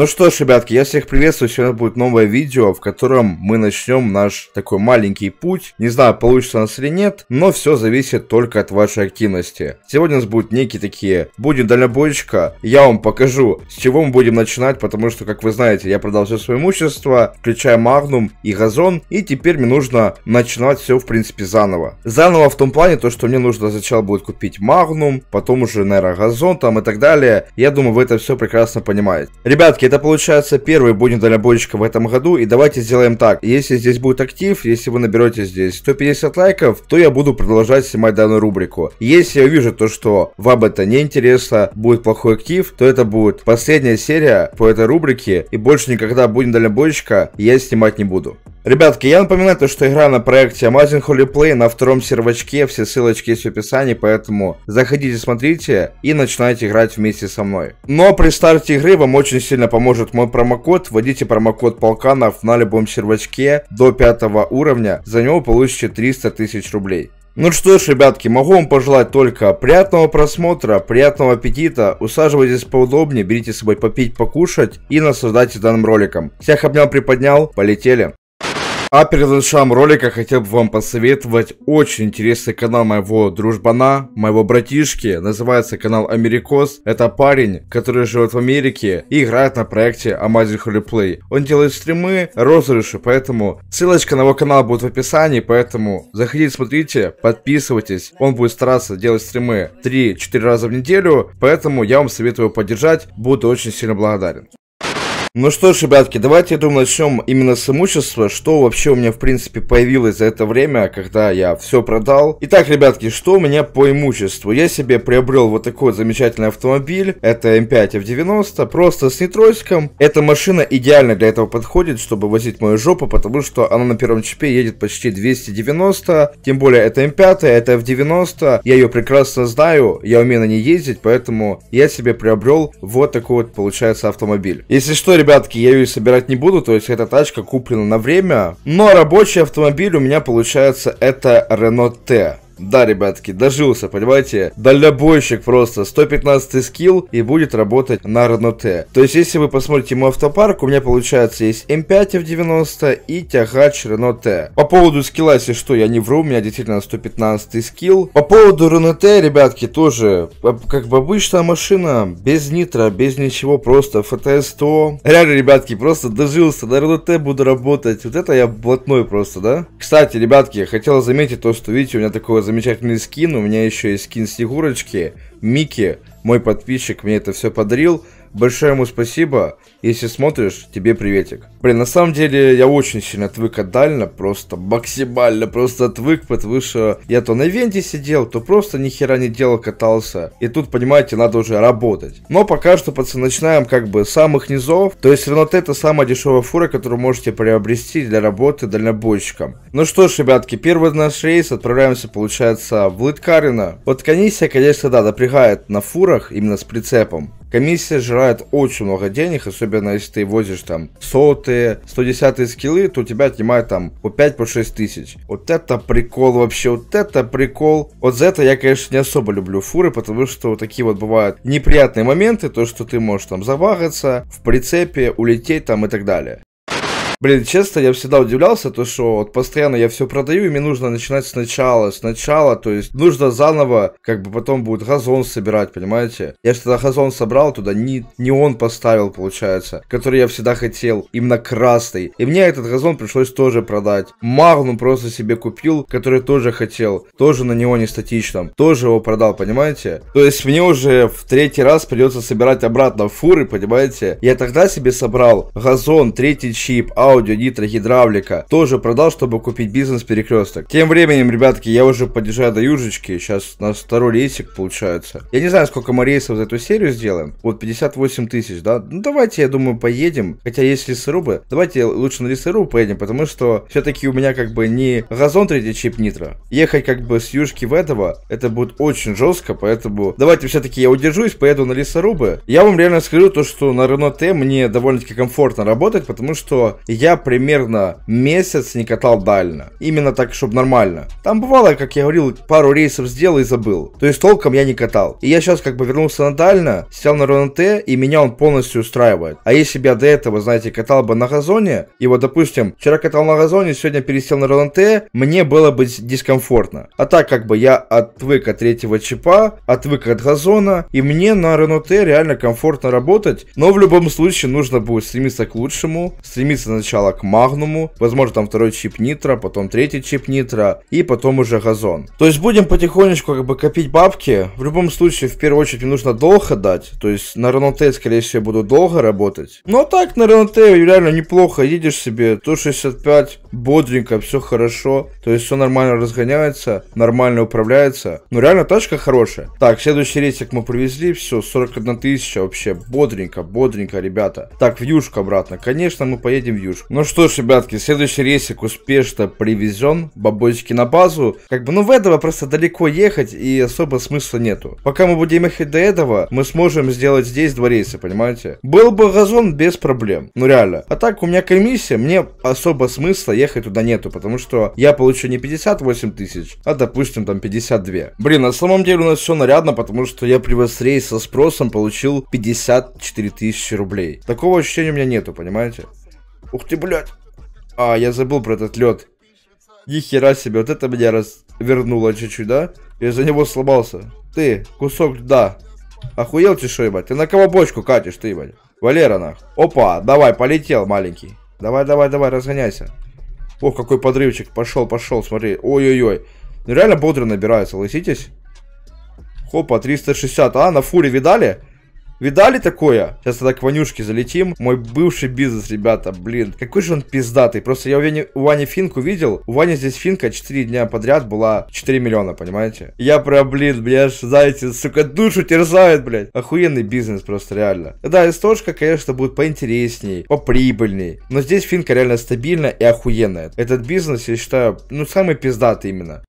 Ну что ж, ребятки, я всех приветствую. Сегодня будет новое видео, в котором мы начнем наш такой маленький путь. Не знаю, получится у нас или нет, но все зависит только от вашей активности. Сегодня у нас будут некие такие... Будет дальнобойщика. Я вам покажу, с чего мы будем начинать, потому что, как вы знаете, я продал все свое имущество, включая Магнум и Газон. И теперь мне нужно начинать все, в принципе, заново. Заново в том плане, то, что мне нужно сначала будет купить Магнум, потом уже, наверное, Газон там и так далее. Я думаю, вы это все прекрасно понимаете. Ребятки, это получается первый будем для болельщика в этом году. И давайте сделаем так. Если здесь будет актив, если вы наберете здесь 150 лайков, то я буду продолжать снимать данную рубрику. Если я вижу то, что вам это не интересно, будет плохой актив, то это будет последняя серия по этой рубрике. И больше никогда будем для болельщика я снимать не буду. Ребятки, я напоминаю то, что игра на проекте Amazing Holy Play на втором сервачке, все ссылочки есть в описании, поэтому заходите, смотрите и начинайте играть вместе со мной. Но при старте игры вам очень сильно поможет мой промокод, вводите промокод Полканов на любом сервачке до пятого уровня, за него получите 300 тысяч рублей. Ну что ж, ребятки, могу вам пожелать только приятного просмотра, приятного аппетита, усаживайтесь поудобнее, берите с собой попить, покушать и наслаждайтесь данным роликом. Всех обнял, приподнял, полетели. А перед началом ролика хотел бы вам посоветовать очень интересный канал моего дружбана, моего братишки. Называется канал Америкос. Это парень, который живет в Америке и играет на проекте Amazing Holy Play. Он делает стримы, розыгрыши, поэтому ссылочка на его канал будет в описании, поэтому заходите, смотрите, подписывайтесь. Он будет стараться делать стримы 3-4 раза в неделю, поэтому я вам советую поддержать. Буду очень сильно благодарен. Ну что ж, ребятки, давайте, я думаю, начнем именно с имущества, что вообще у меня, в принципе, появилось за это время, когда я все продал. Итак, ребятки, что у меня по имуществу? Я себе приобрел вот такой замечательный автомобиль, это м 5 F90, просто с нейтросиком. Эта машина идеально для этого подходит, чтобы возить мою жопу, потому что она на первом чипе едет почти 290, тем более это м 5 это F90, я ее прекрасно знаю, я умею на ней ездить, поэтому я себе приобрел вот такой вот, получается, автомобиль. Если что, ребятки, я ее собирать не буду, то есть эта тачка куплена на время. Но рабочий автомобиль у меня получается это Renault T. Да, ребятки, дожился, понимаете? Дальнобойщик просто. 115 скилл и будет работать на Реноте. То есть, если вы посмотрите мой автопарк, у меня получается есть М5 в 90 и тягач Реноте. По поводу скилла, если что, я не вру, у меня действительно 115 скилл. По поводу Реноте, ребятки, тоже, э, как бы обычная машина, без нитро, без ничего, просто ФТС-100. Реально, ребятки, просто дожился, на Реноте буду работать. Вот это я блатной просто, да? Кстати, ребятки, хотел заметить то, что, видите, у меня такое замечательный скин. У меня еще есть скин Снегурочки. Микки, мой подписчик, мне это все подарил. Большое ему спасибо. Если смотришь, тебе приветик. Блин, на самом деле я очень сильно отвык от Дальна, просто максимально просто отвык, потому что я то на венте сидел, то просто нихера не делал, катался. И тут, понимаете, надо уже работать. Но пока что, пацаны, начинаем как бы с самых низов. То есть Ренат это самая дешевая фура, которую можете приобрести для работы дальнобойщиком. Ну что ж, ребятки, первый наш рейс, отправляемся, получается, в Лыткарина. Вот комиссия, конечно, да, напрягает на фурах, именно с прицепом. Комиссия жрает очень много денег, особенно особенно если ты возишь там сотые, 110 скиллы, то у тебя отнимает там по 5, по 6 тысяч. Вот это прикол вообще, вот это прикол. Вот за это я, конечно, не особо люблю фуры, потому что вот такие вот бывают неприятные моменты, то, что ты можешь там завагаться в прицепе, улететь там и так далее. Блин, честно, я всегда удивлялся, то что вот постоянно я все продаю, и мне нужно начинать сначала, сначала, то есть нужно заново, как бы потом будет газон собирать, понимаете? Я же тогда газон собрал туда, не, не он поставил, получается, который я всегда хотел, именно красный. И мне этот газон пришлось тоже продать. Магнум просто себе купил, который тоже хотел, тоже на него не статичном, тоже его продал, понимаете? То есть мне уже в третий раз придется собирать обратно фуры, понимаете? Я тогда себе собрал газон, третий чип, а аудио, нитро, гидравлика. Тоже продал, чтобы купить бизнес перекресток. Тем временем, ребятки, я уже подъезжаю до Южечки. Сейчас у нас второй рейсик получается. Я не знаю, сколько мы рейсов за эту серию сделаем. Вот 58 тысяч, да? Ну давайте, я думаю, поедем. Хотя есть лесорубы. Давайте лучше на лесорубы поедем, потому что все-таки у меня как бы не газон третий чип нитро. Ехать как бы с Южки в этого, это будет очень жестко, поэтому давайте все-таки я удержусь, поеду на лесорубы. Я вам реально скажу то, что на Рено Т мне довольно-таки комфортно работать, потому что я примерно месяц не катал дально. Именно так, чтобы нормально. Там бывало, как я говорил, пару рейсов сделал и забыл. То есть толком я не катал. И я сейчас как бы вернулся на дально, сел на РНТ, и меня он полностью устраивает. А если бы я до этого, знаете, катал бы на газоне, и вот, допустим, вчера катал на газоне, сегодня пересел на РНТ, мне было бы дискомфортно. А так как бы я отвык от третьего чипа, отвык от газона, и мне на РНТ реально комфортно работать. Но в любом случае нужно будет стремиться к лучшему, стремиться на сначала к магнуму, возможно там второй чип нитро, потом третий чип нитро и потом уже газон. То есть будем потихонечку как бы копить бабки. В любом случае, в первую очередь, мне нужно долго дать. То есть на Реноте, скорее всего, буду долго работать. Но так на Реноте реально неплохо. Едешь себе 165 бодренько, все хорошо. То есть все нормально разгоняется, нормально управляется. Ну реально тачка хорошая. Так, следующий рейсик мы привезли, все, 41 тысяча вообще. Бодренько, бодренько, ребята. Так, в Южку обратно. Конечно, мы поедем в Южку. Ну что ж, ребятки, следующий рейсик успешно привезен. Бабосики на базу. Как бы, ну в этого просто далеко ехать и особо смысла нету. Пока мы будем ехать до этого, мы сможем сделать здесь два рейса, понимаете? Был бы газон без проблем, ну реально. А так, у меня комиссия, мне особо смысла ехать туда нету, потому что я получу не 58 тысяч, а, допустим, там 52. Блин, на самом деле у нас все нарядно, потому что я привез рейс со спросом, получил 54 тысячи рублей. Такого ощущения у меня нету, понимаете? Ух ты, блядь! А, я забыл про этот лед. Ни хера себе, вот это меня развернуло чуть-чуть, да? Я за него сломался. Ты, кусок льда. Охуел ты что, ебать? Ты на кого бочку катишь, ты, ебать? Валера, нах. Опа, давай, полетел, маленький. Давай, давай, давай, разгоняйся. Ох, какой подрывчик. Пошел, пошел, смотри. Ой-ой-ой. Реально бодро набирается, лыситесь. Хопа, 360. А, на фуре видали? Видали такое? Сейчас тогда к Ванюшке залетим. Мой бывший бизнес, ребята, блин. Какой же он пиздатый. Просто я у Вани, у Вани финку видел. У Вани здесь финка 4 дня подряд была 4 миллиона, понимаете? Я про, блин, меня аж, знаете, сука, душу терзает, блядь. Охуенный бизнес просто, реально. Да, истошка, конечно, будет поинтересней, поприбыльней. Но здесь финка реально стабильная и охуенная. Этот бизнес, я считаю, ну, самый пиздатый именно.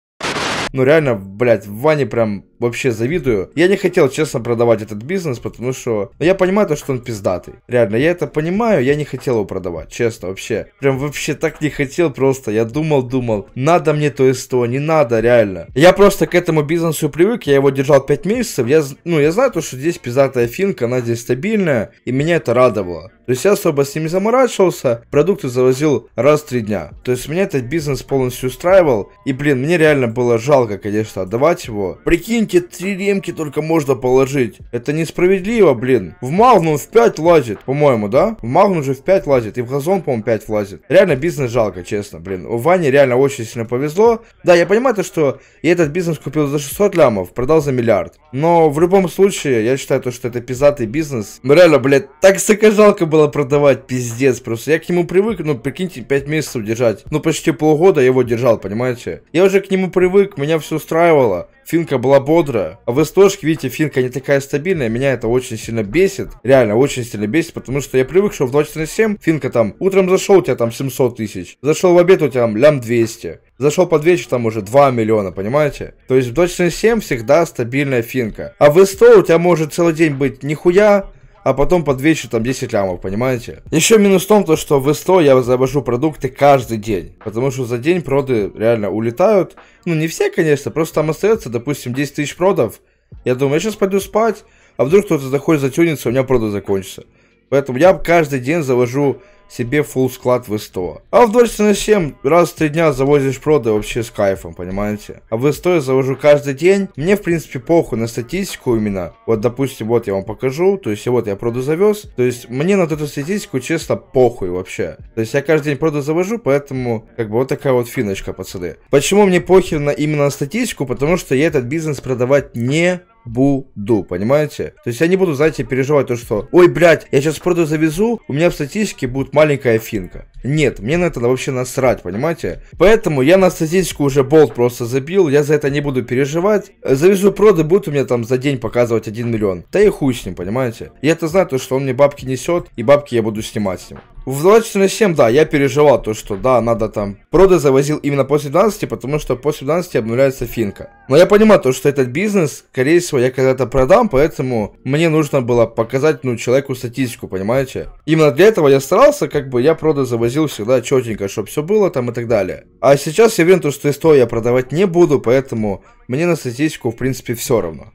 Ну, реально, блядь, в Ване прям вообще завидую. Я не хотел, честно, продавать этот бизнес, потому что... Но ну, я понимаю то, что он пиздатый. Реально, я это понимаю, я не хотел его продавать, честно, вообще. Прям вообще так не хотел просто. Я думал, думал, надо мне то СТО, не надо, реально. Я просто к этому бизнесу привык, я его держал 5 месяцев. Я, ну, я знаю то, что здесь пиздатая финка, она здесь стабильная, и меня это радовало. То есть я особо с ними заморачивался, продукты завозил раз в три дня. То есть меня этот бизнес полностью устраивал, и, блин, мне реально было жалко, конечно, отдавать его. Прикинь, эти три ремки только можно положить? Это несправедливо, блин. В Магну в 5 лазит, по-моему, да? В Магну же в 5 лазит, и в Газон, по-моему, 5 лазит. Реально бизнес жалко, честно, блин. У Вани реально очень сильно повезло. Да, я понимаю то, что я этот бизнес купил за 600 лямов, продал за миллиард. Но в любом случае, я считаю то, что это пиздатый бизнес. Ну, реально, блядь, так сука жалко было продавать, пиздец просто. Я к нему привык, ну прикиньте, 5 месяцев держать. Ну почти полгода я его держал, понимаете? Я уже к нему привык, меня все устраивало. Финка была бодрая. А в СТОшке, видите, финка не такая стабильная. Меня это очень сильно бесит. Реально, очень сильно бесит, потому что я привык, что в 2.47 финка там утром зашел, у тебя там 700 тысяч. Зашел в обед, у тебя там лям 200. Зашел под вечер, там уже 2 миллиона, понимаете? То есть в 2.47 всегда стабильная финка. А в СТО у тебя может целый день быть нихуя, а потом под вечер там 10 лямов, понимаете? Еще минус в том, то, что в СТО я завожу продукты каждый день, потому что за день проды реально улетают. Ну, не все, конечно, просто там остается, допустим, 10 тысяч продов. Я думаю, я сейчас пойду спать, а вдруг кто-то заходит затюнится, у меня проды закончатся. Поэтому я каждый день завожу себе full склад в 100, А в Дольфина 7 раз в 3 дня завозишь проды вообще с кайфом, понимаете? А в 100 я завожу каждый день. Мне, в принципе, похуй на статистику именно. Вот, допустим, вот я вам покажу. То есть, вот я проду завез. То есть, мне на эту статистику, честно, похуй вообще. То есть, я каждый день проду завожу, поэтому, как бы, вот такая вот финочка, пацаны. Почему мне похер на именно на статистику? Потому что я этот бизнес продавать не буду, понимаете? То есть я не буду, знаете, переживать то, что «Ой, блядь, я сейчас проду завезу, у меня в статистике будет маленькая финка». Нет, мне на это вообще насрать, понимаете? Поэтому я на статистику уже болт просто забил, я за это не буду переживать. Завезу проды, будет у меня там за день показывать 1 миллион. Да и хуй с ним, понимаете? Я-то знаю, то, что он мне бабки несет, и бабки я буду снимать с него. В 2007, да, я переживал то, что, да, надо там... Проды завозил именно после 12, потому что после 12 обнуляется финка. Но я понимаю то, что этот бизнес, скорее всего, я когда-то продам, поэтому мне нужно было показать, ну, человеку статистику, понимаете? Именно для этого я старался, как бы я проды завозил всегда четенько, чтобы все было там и так далее. А сейчас я уверен, то, что СТО я продавать не буду, поэтому мне на статистику, в принципе, все равно.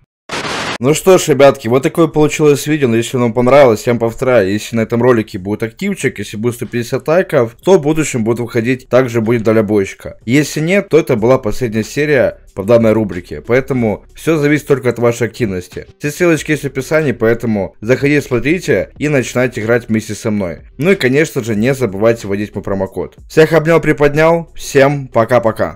Ну что ж, ребятки, вот такое получилось видео. Если вам понравилось, всем повторяю, если на этом ролике будет активчик, если будет 150 лайков, то в будущем будет выходить также будет дальнобойщика. Если нет, то это была последняя серия по данной рубрике. Поэтому все зависит только от вашей активности. Все ссылочки есть в описании, поэтому заходите, смотрите и начинайте играть вместе со мной. Ну и конечно же не забывайте вводить мой промокод. Всех обнял, приподнял. Всем пока-пока.